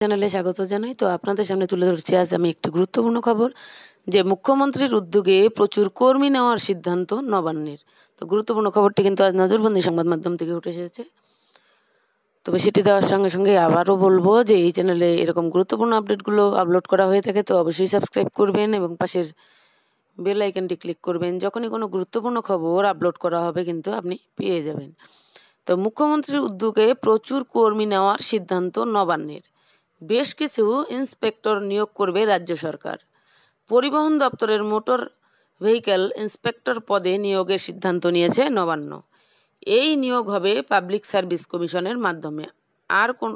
চ্যানেলে স্বাগত জানাই তো আপনাদের সামনে তুলে ধরছি আজ আমি একটি গুরুত্বপূর্ণ খবর যে মুখ্যমন্ত্রীর উদ্যোগে প্রচুর কর্মী নেওয়ার সিদ্ধান্ত নবান্নের তো গুরুত্বপূর্ণ খবরটি কিন্তু আজ নজরবন্দি সংবাদ মাধ্যম থেকে উঠে এসেছে তবে সেটি দেওয়ার সঙ্গে সঙ্গে আবারও বলবো যে এই চ্যানেলে এরকম গুরুত্বপূর্ণ আপডেটগুলো আপলোড করা হয়ে থাকে তো অবশ্যই সাবস্ক্রাইব করবেন এবং পাশের বেল আইকনটি ক্লিক করবেন যখনই কোনো গুরুত্বপূর্ণ খবর আপলোড করা হবে কিন্তু আপনি পেয়ে যাবেন তো মুখ্যমন্ত্রীর উদ্যোগে প্রচুর কর্মী নেওয়ার সিদ্ধান্ত নবান্নের বেশ কিছু ইন্সপেক্টর নিয়োগ করবে রাজ্য সরকার পরিবহন দপ্তরের মোটর ভেহিক্যাল ইন্সপেক্টর পদে নিয়োগের সিদ্ধান্ত নিয়েছে নবান্ন এই নিয়োগ হবে পাবলিক সার্ভিস কমিশনের মাধ্যমে আর কোন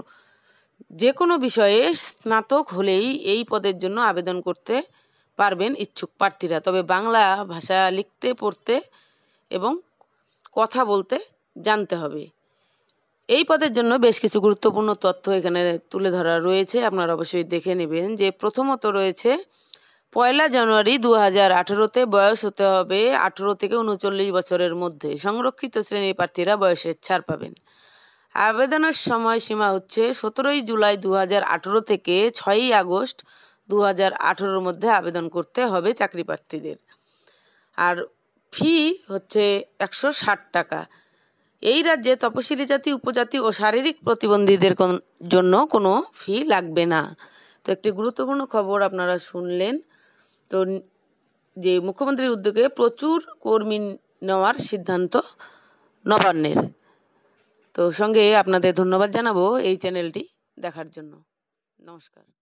যে কোনো বিষয়ে স্নাতক হলেই এই পদের জন্য আবেদন করতে পারবেন ইচ্ছুক প্রার্থীরা তবে বাংলা ভাষা লিখতে পড়তে এবং কথা বলতে জানতে হবে এই পদের জন্য বেশ কিছু গুরুত্বপূর্ণ তথ্য এখানে তুলে ধরা রয়েছে আপনারা অবশ্যই দেখে নেবেন যে প্রথমত রয়েছে পয়লা জানুয়ারি দু হাজার আঠেরোতে বয়স হতে হবে আঠেরো থেকে উনচল্লিশ বছরের মধ্যে সংরক্ষিত শ্রেণীর প্রার্থীরা বয়সের ছাড় পাবেন আবেদনের সময় সীমা হচ্ছে সতেরোই জুলাই দু হাজার আঠেরো থেকে ছয়ই আগস্ট দু হাজার আঠেরোর মধ্যে আবেদন করতে হবে চাকরি প্রার্থীদের আর ফি হচ্ছে একশো ষাট টাকা এই রাজ্যে তপশিলি জাতি উপজাতি ও শারীরিক প্রতিবন্ধীদের জন্য কোনো ফি লাগবে না তো একটি গুরুত্বপূর্ণ খবর আপনারা শুনলেন তো যে মুখ্যমন্ত্রীর উদ্যোগে প্রচুর কর্মী নেওয়ার সিদ্ধান্ত নবান্নের তো সঙ্গে আপনাদের ধন্যবাদ জানাবো এই চ্যানেলটি দেখার জন্য নমস্কার